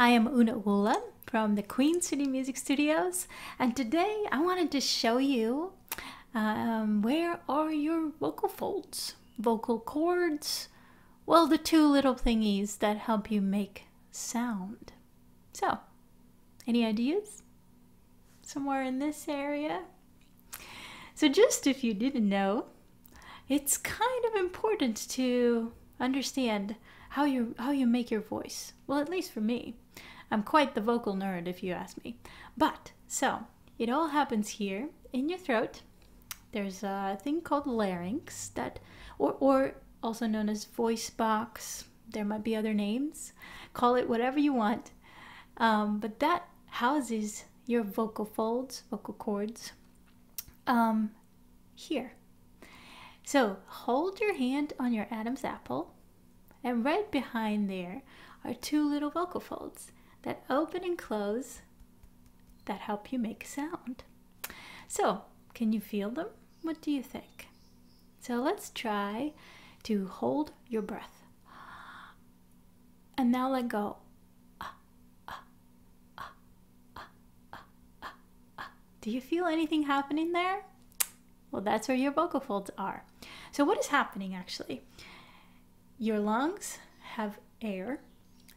I am Una Ula from the Queen City Music Studios, and today I wanted to show you um, where are your vocal folds, vocal cords, well, the two little thingies that help you make sound. So, any ideas? Somewhere in this area? So, just if you didn't know, it's kind of important to understand how you how you make your voice. Well, at least for me, I'm quite the vocal nerd if you ask me. But so it all happens here in your throat. There's a thing called larynx that, or or also known as voice box. There might be other names. Call it whatever you want. Um, but that houses your vocal folds, vocal cords, um, here. So hold your hand on your Adam's apple, and right behind there are two little vocal folds that open and close that help you make sound. So, can you feel them? What do you think? So, let's try to hold your breath. And now let go. Do you feel anything happening there? Well, that's where your vocal folds are. So, what is happening actually? Your lungs have air.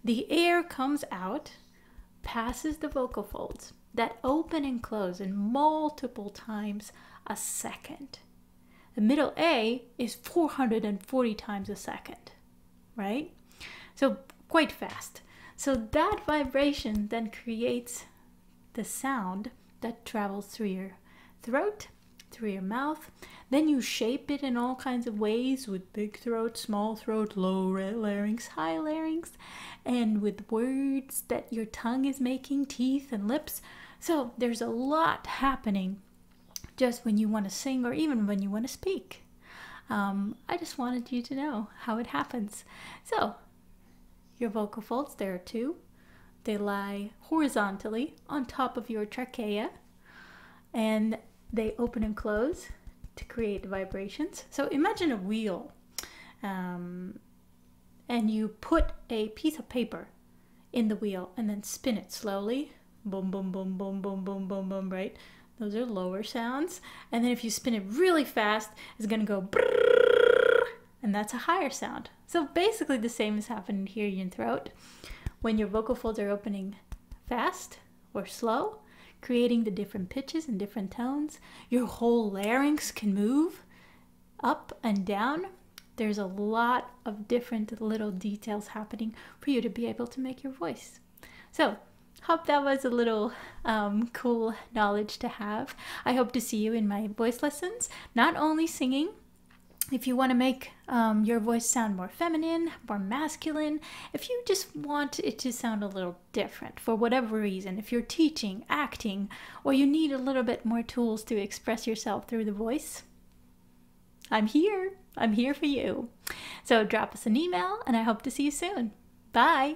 The air comes out, passes the vocal folds that open and close in multiple times a second. The middle A is 440 times a second, right? So, quite fast. So, that vibration then creates the sound that travels through your throat through your mouth. Then you shape it in all kinds of ways with big throat, small throat, low larynx, high larynx, and with words that your tongue is making, teeth and lips. So there's a lot happening just when you want to sing or even when you want to speak. Um, I just wanted you to know how it happens. So your vocal folds, there are two. They lie horizontally on top of your trachea and they open and close to create vibrations. So imagine a wheel um, and you put a piece of paper in the wheel and then spin it slowly. Boom, boom, boom, boom, boom, boom, boom, boom, right? Those are lower sounds. And then if you spin it really fast, it's going to go and that's a higher sound. So basically the same is happening here in your throat. When your vocal folds are opening fast or slow, creating the different pitches and different tones. Your whole larynx can move up and down. There's a lot of different little details happening for you to be able to make your voice. So, hope that was a little um, cool knowledge to have. I hope to see you in my voice lessons, not only singing, if you want to make um, your voice sound more feminine, more masculine, if you just want it to sound a little different for whatever reason, if you're teaching, acting, or you need a little bit more tools to express yourself through the voice, I'm here. I'm here for you. So drop us an email, and I hope to see you soon. Bye.